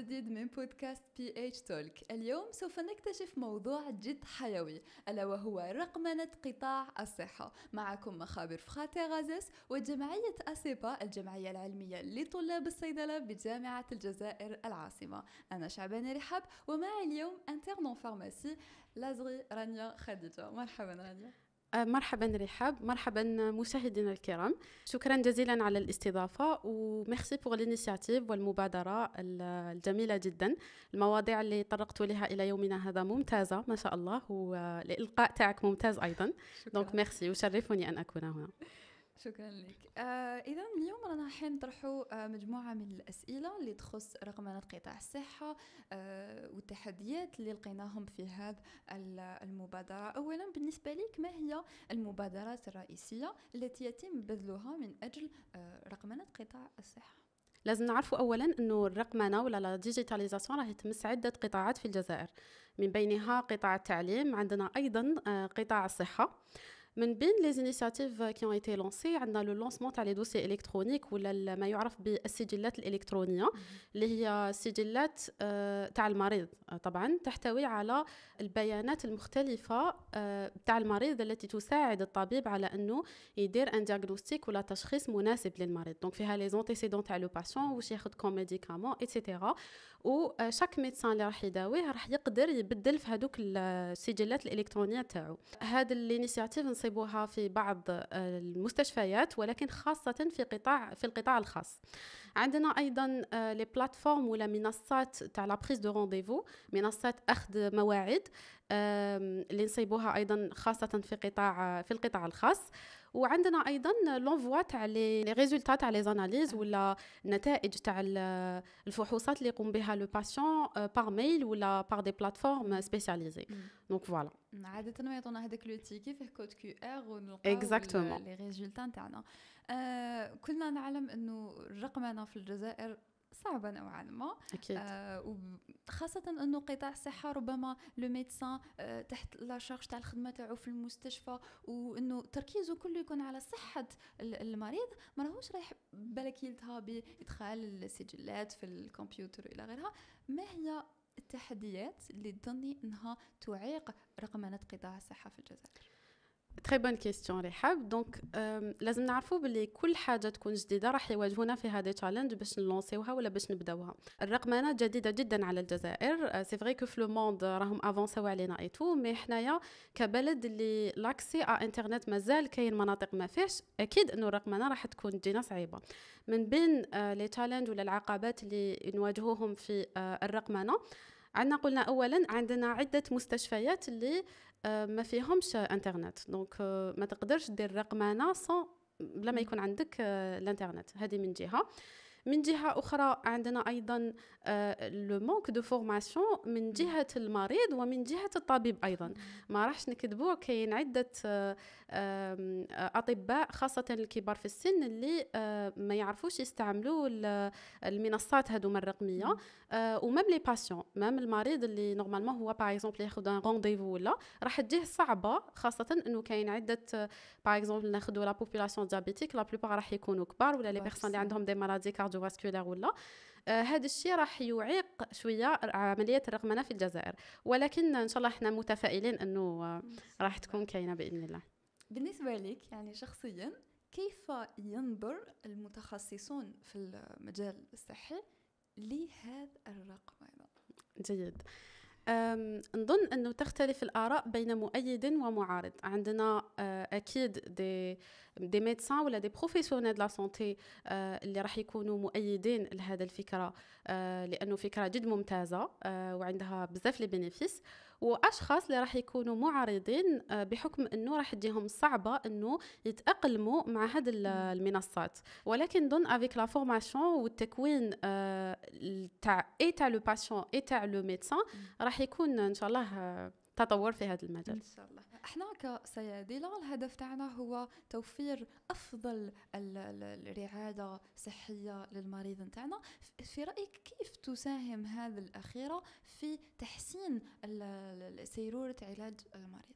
جديد من بودكاست بي اتش تولك اليوم سوف نكتشف موضوع جد حيوي ألا وهو رقمنة قطاع الصحة معكم مخابر فخاتي غازس وجمعية أسيبا الجمعية العلمية لطلاب الصيدلة بجامعة الجزائر العاصمة أنا شعبان رحاب ومعي اليوم انترنون فارماسي لازغي رانيا خديجة مرحبا رانيا آه، مرحبا رحاب مرحبا مشاهدينا الكرام شكرا جزيلا على الاستضافة وميرسي بوغ الانيشياتيف والمبادرة الجميلة جدا المواضيع اللي طرقتوا لها إلى يومنا هذا ممتازة ما شاء الله والإلقاء تاعك ممتاز أيضا دونك ميرسي وشرفني أن أكون هنا شكرا لك آه اذا اليوم رانا نطرحوا آه مجموعه من الاسئله اللي تخص رقمنه قطاع الصحه آه والتحديات اللي لقيناهم في هذا المبادره اولا بالنسبه لك ما هي المبادرات الرئيسيه التي يتم بذلها من اجل آه رقمنه قطاع الصحه لازم نعرف اولا انه الرقمنه ولا الديجيتاليزاسيون ديجيتاليزاسيون راهي تمس عده قطاعات في الجزائر من بينها قطاع التعليم عندنا ايضا آه، قطاع الصحه من بين لي زينيسياتيف كي اون ايتي لونسي عندنا لو لونسمون تاع لي دوسي الكترونيك ولا ما يعرف بالسجلات الالكترونيه اللي هي سجلات آه، تاع المريض آه، طبعا تحتوي على البيانات المختلفه آه، تاع المريض التي تساعد الطبيب على انه يدير ان دياغنوستيك ولا تشخيص مناسب للمريض دونك فيها لي زونتيسيدون تاع لو باسيون واش ياخذ كوم ميديكامون ايتترا شاك ميدسان اللي راح يداويه راح يقدر يبدل في هذوك السجلات الالكترونيه تاعو هذا الانيسياتيف نصيبها في بعض آه، المستشفيات ولكن خاصة في قطاع في القطاع الخاص عندنا أيضا لي بلاتفورم ولا منصات تاع لا بريز دو رونديفو منصات أخذ مواعيد اللي نصيبوها أيضا خاصة في قطاع آه، في القطاع الخاص وعندنا ايضا لونفوا تاع لي ريزولتا تاع لي زاناليز أه. ولا النتائج تاع الفحوصات اللي يقوم بها لو باسيون بار ميل ولا بار دي بلاتفورم سبيسياليزي دونك فوالا عادة ما يعطونا هذاك لو تيكي فيه كود كيو ار ونلقاو لي ريزولتا تاعنا أه، كلنا نعلم انه الرقمنه في الجزائر صعبه نوعا ما اكيد آه وخاصه انه قطاع الصحه ربما لو ميدسان آه تحت لا شارج تاع الخدمه تاعو في المستشفى وانه تركيزه كله يكون على صحه المريض ما راهوش رايح بالك يلتها بادخال السجلات في الكمبيوتر الى غيرها ما هي التحديات اللي تظني انها تعيق رقمنه قطاع الصحه في الجزائر تري بون كيستيون رحاب دونك لازم نعرفوا باللي كل حاجه تكون جديده راح يواجهونا فيها دي تشالنج باش نلونسيوها ولا باش نبداوها الرقمنه جديده جدا على الجزائر سي فري كو في راهم افونساو علينا اي تو مي حنايا كبلد اللي لاكسي ا انترنت مازال كاين مناطق ما فيهش اكيد انه الرقمنه راح تكون تجينا صعيبه من بين لي آه، تشالنج ولا العقبات اللي نواجهوهم في آه، الرقمنه عندنا قلنا اولا عندنا عده مستشفيات اللي آه، ما فيهمش انترنت دونك آه، ما تقدرش دير رقمانه بلا ما يكون عندك آه، الانترنت هذه من جهه من جهه اخرى عندنا ايضا لو دو فورماسيون من جهه المريض ومن جهه الطبيب ايضا ما راحش نكذبو كاين عده آه، اطباء خاصه الكبار في السن اللي آه، ما يعرفوش يستعملوا المنصات هذوما الرقميه آه، ومام لي باسيون مام المريض اللي نورمالمون هو باغ اكزومبل ياخذ ان رونديفو ولا راح تجيه صعبه خاصه انه كاين عده باغ اكزومبل ناخذوا لا بوبولاسيون ديابيتيك لا بلوبار راح يكونوا كبار ولا لي بيرسون اللي عندهم دي مالادي كارديو كارديوفاسكولار ولا آه، هذا الشيء راح يعيق شويه عمليه الرقمنه في الجزائر ولكن ان شاء الله احنا متفائلين انه آه، راح تكون كاينه باذن الله بالنسبه لك يعني شخصيا كيف ينظر المتخصصون في المجال الصحي لهذا الرقم جيد آه نظن أنه تختلف الآراء بين مؤيد ومعارض عندنا آه، أكيد دي دي ميدسان ولا دي بروفيسيونيل دو لا سونتي اللي راح يكونوا مؤيدين لهذا الفكره آه، لانه فكره جد ممتازه آه، وعندها بزاف لي بينيفيس واشخاص اللي راح يكونوا معارضين آه، بحكم انه راح تديهم صعبه انه يتاقلموا مع هذه المنصات ولكن دون افيك لا فورماسيون والتكوين تاع اي تاع لو باسيون اي تاع لو ميدسان راح يكون ان شاء الله آه، تطور في هذا المجال ان شاء الله احنا كصيادله الهدف تاعنا هو توفير افضل الرعايه الصحيه للمريض نتاعنا في رايك كيف تساهم هذه الاخيره في تحسين سيروره علاج المريض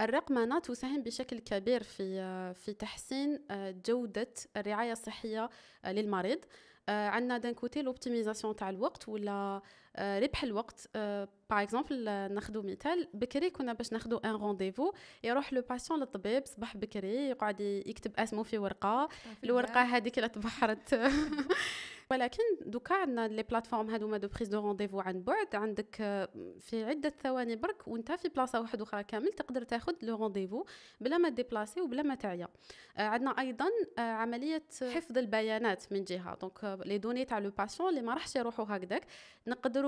الرقمنة تساهم بشكل كبير في في تحسين آه، جودة الرعاية الصحية آه، للمريض آه، عندنا دان كوتي لوبتيميزاسيون تاع الوقت ولا آه، ربح الوقت باغ اكزومبل ناخذ مثال بكري كنا باش ناخذ ان رونديفو يروح لو باسيون للطبيب صباح بكري يقعد يكتب اسمه في ورقه آه، الورقه هذيك اللي تبحرت ولكن دوكا عندنا لي بلاتفورم هذوما دو بريز دو رونديفو عن بعد عندك آه، في عده ثواني برك وانت في بلاصه واحده اخرى كامل تقدر تاخذ لو رونديفو بلا ما ديبلاسي وبلا ما تعيا عندنا ايضا عمليه حفظ البيانات من جهه دونك لي دوني تاع لو باسيون اللي ما راحش يروحوا هكذاك نقدروا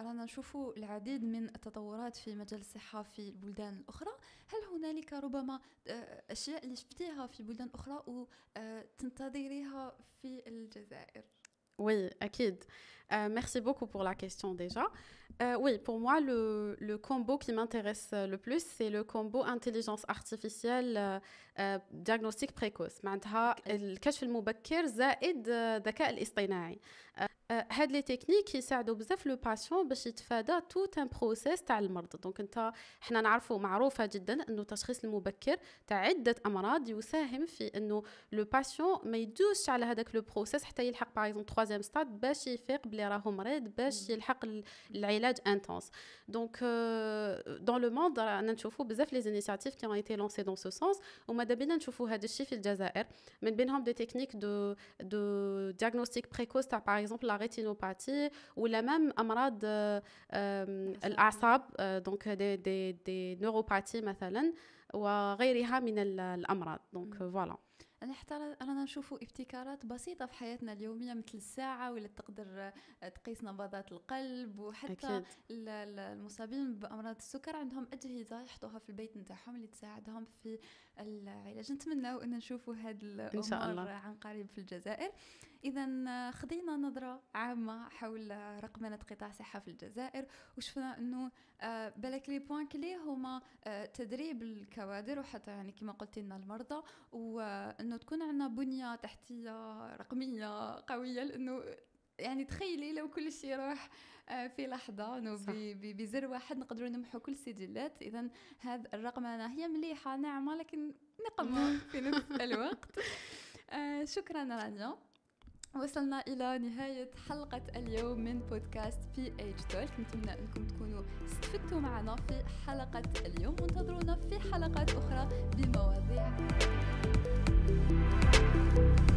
رانا نشوفوا العديد من التطورات في مجال الصحة في البلدان الأخرى هل هنالك ربما أشياء اللي شفتيها في بلدان أخرى وتنتظريها في الجزائر Oui, Akid. Euh, merci beaucoup pour la question déjà. Euh, oui, pour moi, le, le combo qui m'intéresse le plus, c'est le combo intelligence artificielle euh, euh, diagnostic précoce. Maintenant, le معناتها الكشف المبكر زائد الذكاء الاصطناعي. هاد لي تكنيك يساعدوا بزاف لو باسيون باش يتفادى توت ان بروسيس تاع المرض دونك انت حنا نعرفوا معروفه جدا انه التشخيص المبكر تاع عده امراض يساهم في انه لو باسيون ما يدوش على هذاك لو بروسيس حتى يلحق باغ اكزومبل تخوازيام ستاد باش يفيق بلي راهو مريض باش يلحق العلاج انتونس دونك دون لو موند رانا نشوفوا بزاف لي انيشاتيف كي ايتي لونسي دون سو سونس وماذا بينا نشوفوا هذا الشيء في الجزائر من بينهم دي تكنيك دو دو دياغنوستيك بريكوس تاع باغ اكزومبل ريتينوباتي ولا مام امراض الاعصاب دونك دي دي دي نوروباثي مثلا وغيرها من الامراض دونك فوالا انا حتى رانا نشوفوا ابتكارات بسيطه في حياتنا اليوميه مثل الساعه ولا تقدر آه، تقيس نبضات القلب وحتى أكيد. المصابين بامراض السكر عندهم اجهزه يحطوها في البيت نتاعهم اللي تساعدهم في العلاج نتمنى ان نشوفوا هذا الامور عن قريب في الجزائر اذا خدينا نظره عامه حول رقمنه قطاع الصحه في الجزائر وشفنا انه آه، بالك لي بوان كلي هما آه، تدريب الكوادر وحتى يعني كما قلت لنا المرضى وانه تكون عندنا بنيه تحتيه رقميه قويه لانه يعني تخيلي لو كل شيء يروح آه، في لحظه انه بزر واحد نقدروا نمحو كل السجلات اذا هذا الرقمنه هي مليحه ناعمه لكن نقمه في نفس الوقت شكرا رانيا وصلنا إلى نهاية حلقة اليوم من بودكاست بي اتش تولك نتمنى أنكم تكونوا استفدتوا معنا في حلقة اليوم وانتظرونا في حلقات أخرى بمواضيع thank you